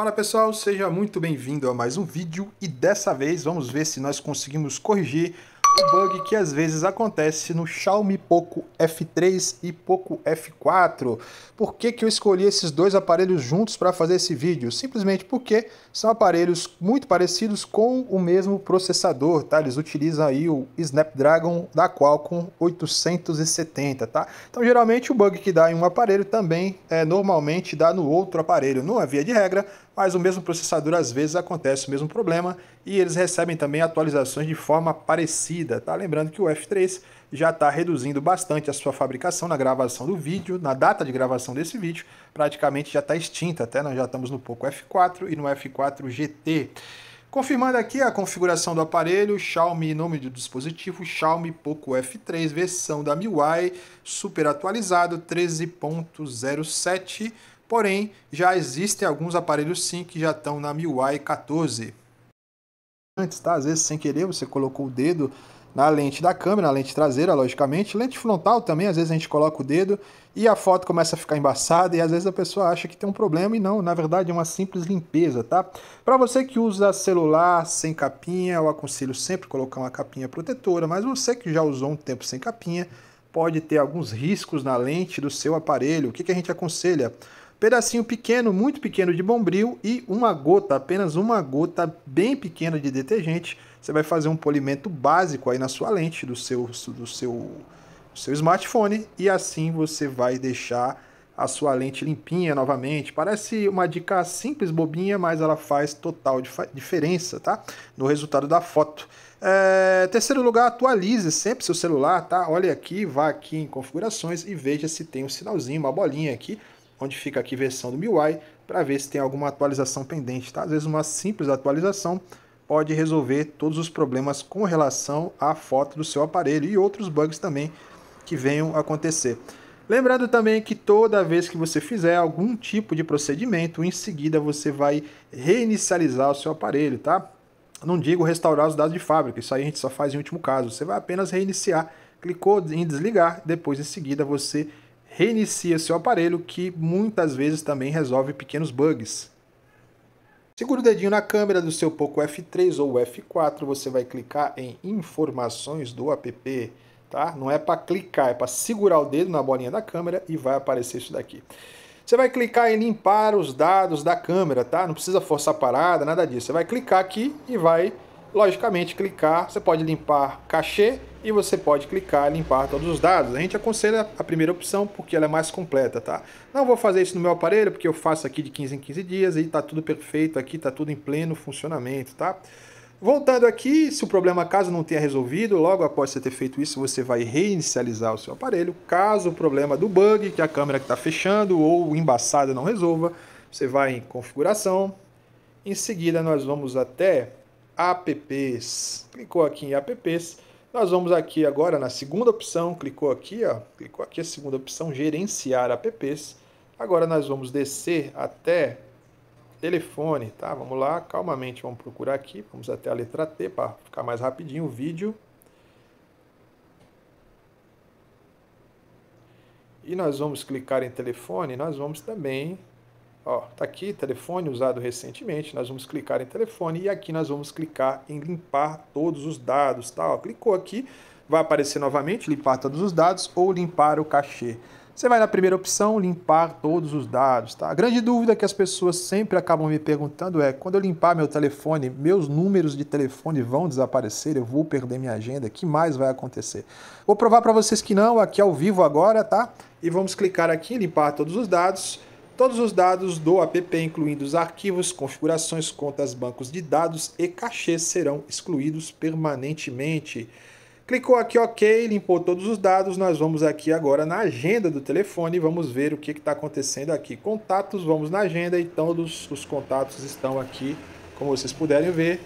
Fala pessoal, seja muito bem-vindo a mais um vídeo e dessa vez vamos ver se nós conseguimos corrigir bug que às vezes acontece no Xiaomi Poco F3 e Poco F4. Por que, que eu escolhi esses dois aparelhos juntos para fazer esse vídeo? Simplesmente porque são aparelhos muito parecidos com o mesmo processador, tá? Eles utilizam aí o Snapdragon da Qualcomm 870, tá? Então geralmente o bug que dá em um aparelho também é, normalmente dá no outro aparelho. Não é via de regra, mas o mesmo processador às vezes acontece o mesmo problema e eles recebem também atualizações de forma parecida tá? Lembrando que o F3 já está reduzindo bastante a sua fabricação na gravação do vídeo, na data de gravação desse vídeo, praticamente já está extinta, até nós né? já estamos no Poco F4 e no F4 GT. Confirmando aqui a configuração do aparelho, Xiaomi, nome do dispositivo, Xiaomi Poco F3, versão da MIUI, super atualizado, 13.07, porém já existem alguns aparelhos sim que já estão na MIUI 14. Antes, tá? Às vezes sem querer você colocou o dedo na lente da câmera, na lente traseira, logicamente. Lente frontal também, às vezes a gente coloca o dedo e a foto começa a ficar embaçada e às vezes a pessoa acha que tem um problema e não, na verdade é uma simples limpeza, tá? Para você que usa celular sem capinha, eu aconselho sempre colocar uma capinha protetora, mas você que já usou um tempo sem capinha, pode ter alguns riscos na lente do seu aparelho. O que, que a gente aconselha? pedacinho pequeno, muito pequeno de bombril e uma gota, apenas uma gota bem pequena de detergente. Você vai fazer um polimento básico aí na sua lente do seu, do seu, do seu smartphone e assim você vai deixar a sua lente limpinha novamente. Parece uma dica simples, bobinha, mas ela faz total dif diferença, tá? No resultado da foto. É... terceiro lugar, atualize sempre seu celular, tá? Olha aqui, vá aqui em configurações e veja se tem um sinalzinho, uma bolinha aqui onde fica aqui versão do MIUI, para ver se tem alguma atualização pendente. Tá? Às vezes uma simples atualização pode resolver todos os problemas com relação à foto do seu aparelho e outros bugs também que venham acontecer. Lembrando também que toda vez que você fizer algum tipo de procedimento, em seguida você vai reinicializar o seu aparelho, tá? Não digo restaurar os dados de fábrica, isso aí a gente só faz em último caso. Você vai apenas reiniciar, clicou em desligar, depois em seguida você reinicia seu aparelho, que muitas vezes também resolve pequenos bugs. Segura o dedinho na câmera do seu Poco F3 ou F4, você vai clicar em informações do app, tá? Não é para clicar, é para segurar o dedo na bolinha da câmera e vai aparecer isso daqui. Você vai clicar em limpar os dados da câmera, tá? Não precisa forçar a parada, nada disso. Você vai clicar aqui e vai logicamente clicar, você pode limpar cachê e você pode clicar e limpar todos os dados. A gente aconselha a primeira opção porque ela é mais completa, tá? Não vou fazer isso no meu aparelho porque eu faço aqui de 15 em 15 dias e tá tudo perfeito aqui, tá tudo em pleno funcionamento, tá? Voltando aqui, se o problema caso não tenha resolvido, logo após você ter feito isso, você vai reinicializar o seu aparelho. Caso o problema do bug, que a câmera que está fechando ou embaçada não resolva, você vai em configuração. Em seguida, nós vamos até apps. Clicou aqui em apps. Nós vamos aqui agora na segunda opção, clicou aqui, ó, clicou aqui a segunda opção, gerenciar apps. Agora nós vamos descer até telefone, tá? Vamos lá, calmamente, vamos procurar aqui, vamos até a letra T para ficar mais rapidinho o vídeo. E nós vamos clicar em telefone, nós vamos também Ó, tá aqui, telefone usado recentemente, nós vamos clicar em telefone e aqui nós vamos clicar em limpar todos os dados, tá? Ó, clicou aqui, vai aparecer novamente limpar todos os dados ou limpar o cachê. Você vai na primeira opção, limpar todos os dados, tá? A grande dúvida que as pessoas sempre acabam me perguntando é: quando eu limpar meu telefone, meus números de telefone vão desaparecer? Eu vou perder minha agenda? O que mais vai acontecer? Vou provar para vocês que não, aqui ao vivo agora, tá? E vamos clicar aqui em limpar todos os dados todos os dados do app, incluindo os arquivos, configurações, contas, bancos de dados e cachês, serão excluídos permanentemente. Clicou aqui OK, limpou todos os dados. Nós vamos aqui agora na agenda do telefone e vamos ver o que está acontecendo aqui. Contatos, vamos na agenda e todos os contatos estão aqui, como vocês puderem ver,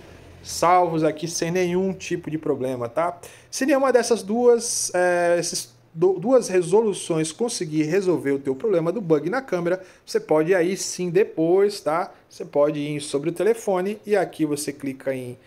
salvos aqui sem nenhum tipo de problema, tá? Se nenhuma dessas duas, é, esses duas resoluções conseguir resolver o teu problema do bug na câmera, você pode aí sim depois, tá? Você pode ir sobre o telefone e aqui você clica em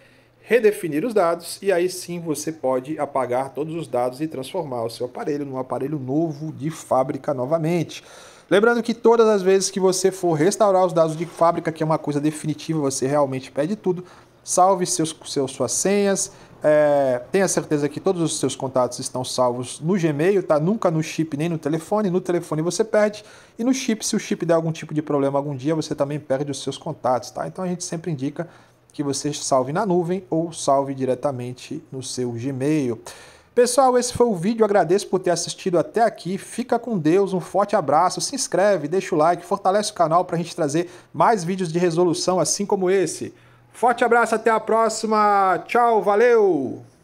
redefinir os dados e aí sim você pode apagar todos os dados e transformar o seu aparelho num aparelho novo de fábrica novamente. Lembrando que todas as vezes que você for restaurar os dados de fábrica, que é uma coisa definitiva, você realmente pede tudo, salve seus, seus suas senhas, é, tenha certeza que todos os seus contatos estão salvos no Gmail, tá? Nunca no chip nem no telefone. No telefone você perde. E no chip, se o chip der algum tipo de problema algum dia, você também perde os seus contatos, tá? Então a gente sempre indica que você salve na nuvem ou salve diretamente no seu Gmail. Pessoal, esse foi o vídeo. Agradeço por ter assistido até aqui. Fica com Deus, um forte abraço. Se inscreve, deixa o like, fortalece o canal para a gente trazer mais vídeos de resolução assim como esse. Forte abraço, até a próxima. Tchau, valeu!